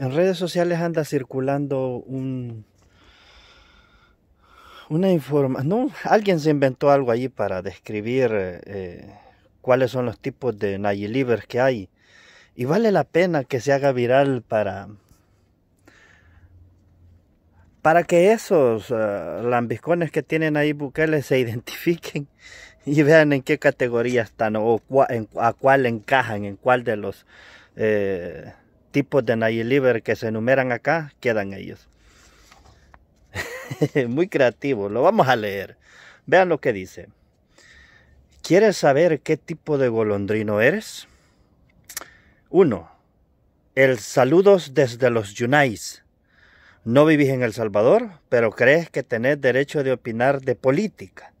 En redes sociales anda circulando un una información, no, alguien se inventó algo allí para describir eh, cuáles son los tipos de Nayilivers que hay. Y vale la pena que se haga viral para, para que esos eh, lambiscones que tienen ahí bucales se identifiquen y vean en qué categoría están o a cuál encajan, en cuál de los eh, tipos de Nayeliver que se enumeran acá, quedan ellos. Muy creativo, lo vamos a leer. Vean lo que dice. ¿Quieres saber qué tipo de golondrino eres? 1. El saludos desde los Yunais. No vivís en El Salvador, pero crees que tenés derecho de opinar de política.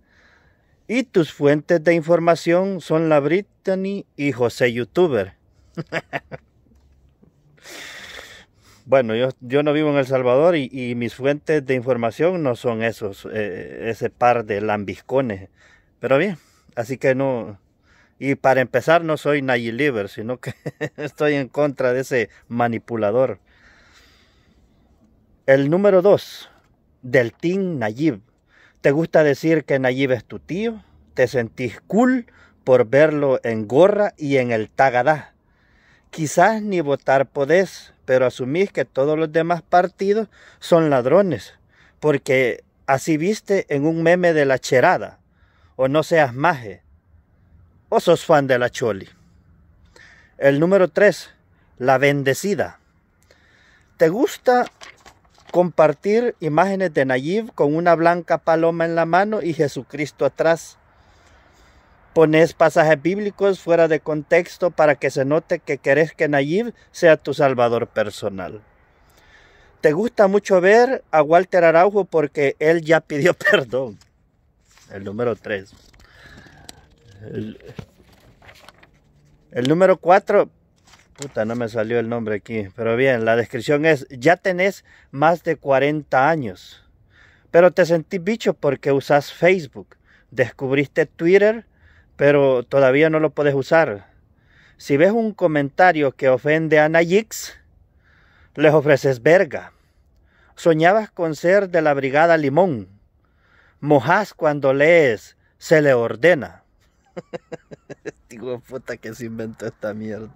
Y tus fuentes de información son la Brittany y José Youtuber. Bueno, yo, yo no vivo en El Salvador y, mis fuentes de información no son esos, eh, ese par de lambiscones. Pero bien, así que no. Y para empezar, no soy Nayib Liver, sino que estoy en contra de ese manipulador. El número dos, del Team Nayib. ¿Te gusta decir que Nayib es tu tío? ¿Te sentís cool por verlo en gorra y en el tagadá? Quizás ni votar podés, pero asumís que todos los demás partidos son ladrones, porque así viste en un meme de la cherada, o no seas maje, o sos fan de la choli. El número 3, la bendecida. ¿Te gusta compartir imágenes de Nayib con una blanca paloma en la mano y Jesucristo atrás? Pones pasajes bíblicos fuera de contexto para que se note que querés que Nayib sea tu salvador personal. Te gusta mucho ver a Walter Araujo porque él ya pidió perdón. El número 3. El, número 4, puta, no me salió el nombre aquí, pero bien, la descripción es, ya tenés más de 40 años, pero te sentís bicho porque usás Facebook, descubriste Twitter pero todavía no lo puedes usar. Si ves un comentario que ofende a Nayix, les ofreces verga. Soñabas con ser de la Brigada Limón. Mojas cuando lees, se le ordena. Digo, este puta que se inventó esta mierda.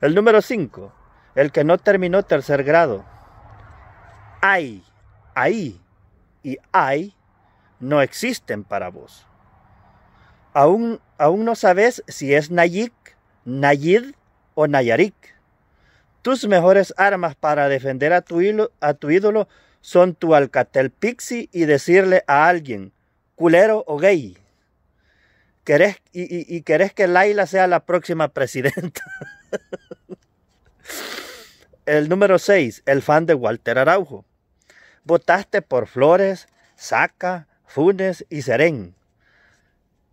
El número 5, el que no terminó tercer grado. Ay, ahí y hay. no existen para vos. Aún aún no sabes si es Nayik, Nayid o Nayarik. Tus mejores armas para defender a tu, ídolo son tu alcatel pixie y decirle a alguien, culero o gay. ¿Querés, y, querés que Laila sea la próxima presidenta. el número 6, el fan de Walter Araujo. Votaste por Flores, Saca, Funes y Serén.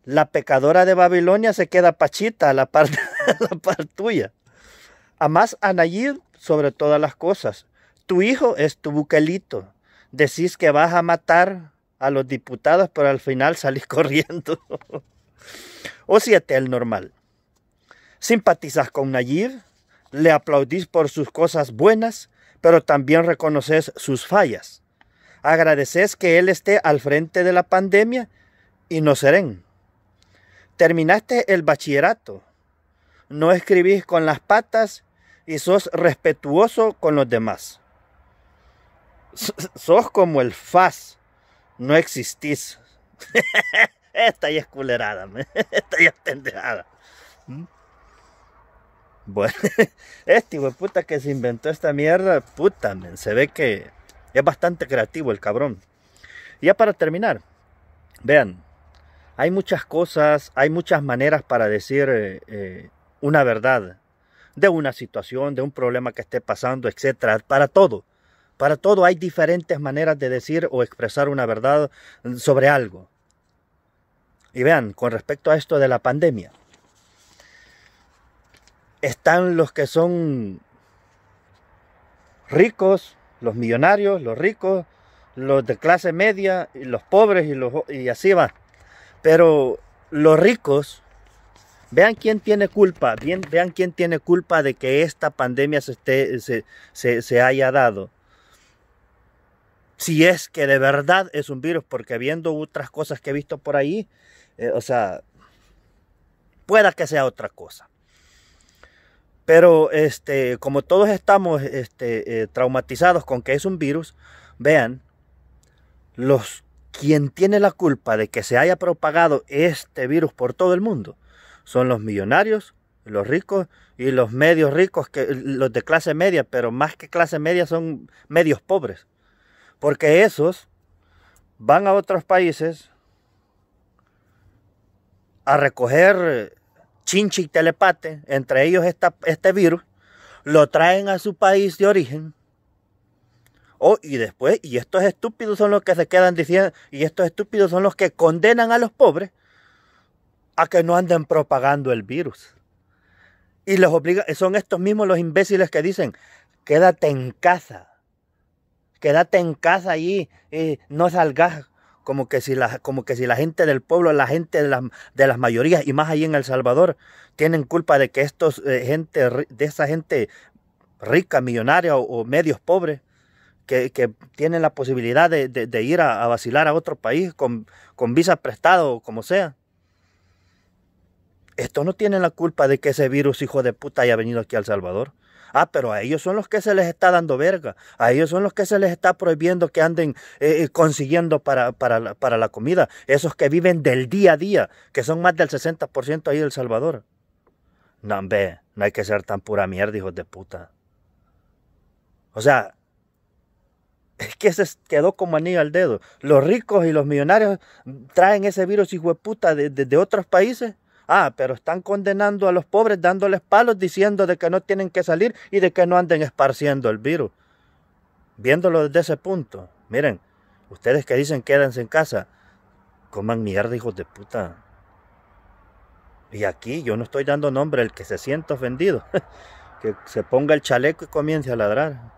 La pecadora de Babilonia se queda pachita a la par, la tuya. Amás a Nayib sobre todas las cosas. Tu hijo es tu buquelito. Decís que vas a matar a los diputados, pero al final salís corriendo. o oh, siete, el normal. Simpatizas con Nayib, le aplaudís por sus cosas buenas, pero también reconoces sus fallas. Agradeces que él esté al frente de la pandemia y no serén. Terminaste el bachillerato. No escribís con las patas y sos respetuoso con los demás. sos como el Faz. No existís. Esta ya es culerada, esta ya es pendejada. ¿Mm? Bueno, este hijo puta que se inventó esta mierda, puta, se ve que es bastante creativo el cabrón. ya para terminar, vean, hay muchas cosas, hay muchas maneras para decir eh, eh, una verdad de una situación, de un problema que esté pasando, etcétera, para todo. Para todo hay diferentes maneras de decir o expresar una verdad sobre algo. Y vean, con respecto a esto de la pandemia, están los que son ricos, los millonarios, los ricos, los de clase media, y los pobres y, los, y así va. Pero los ricos, vean quién tiene culpa, vean quién tiene culpa de que esta pandemia se, se, haya dado si es que de verdad es un virus, porque viendo otras cosas que he visto por ahí, eh, o sea, pueda que sea otra cosa. Pero este, como todos estamos este, eh, traumatizados con que es un virus, vean, los quien tiene la culpa de que se haya propagado este virus por todo el mundo son los millonarios, los ricos y los medios ricos, los de clase media, pero más que clase media son medios pobres. Porque esos van a otros países a recoger chinchi y telepate, entre ellos este virus, lo traen a su país de origen Oh, y después, y estos estúpidos son los que se quedan diciendo, y estos estúpidos son los que condenan a los pobres a que no anden propagando el virus. Y los obliga, son estos mismos los imbéciles que dicen, quédate en casa, quédate en casa y no salgas. Como que, si la, como que si la gente del pueblo, la gente de, las, mayorías, y más allá en El Salvador, tienen culpa de que estos eh, gente, de esa gente rica, millonaria o medios pobres, que, tienen la posibilidad de, ir a, vacilar a otro país con, visa prestado o como sea. Esto no tiene la culpa de que ese virus hijo de puta haya venido aquí a El Salvador. Ah, pero a ellos son los que se les está dando verga. A ellos son los que se les está prohibiendo que anden eh, eh, consiguiendo para, para, la comida. Esos que viven del día a día, que son más del 60% ahí del Salvador. No, hombre, no hay que ser tan pura mierda, hijos de puta. O sea, es que se quedó como anillo al dedo. Los ricos y los millonarios traen ese virus hijo de puta de, otros países. Ah, pero están condenando a los pobres, dándoles palos, diciendo de que no tienen que salir y de que no anden esparciendo el virus. Viéndolo desde ese punto, miren, ustedes que dicen quédense en casa, coman mierda, hijos de puta. Y aquí yo no estoy dando nombre, al que se sienta ofendido, que se ponga el chaleco y comience a ladrar.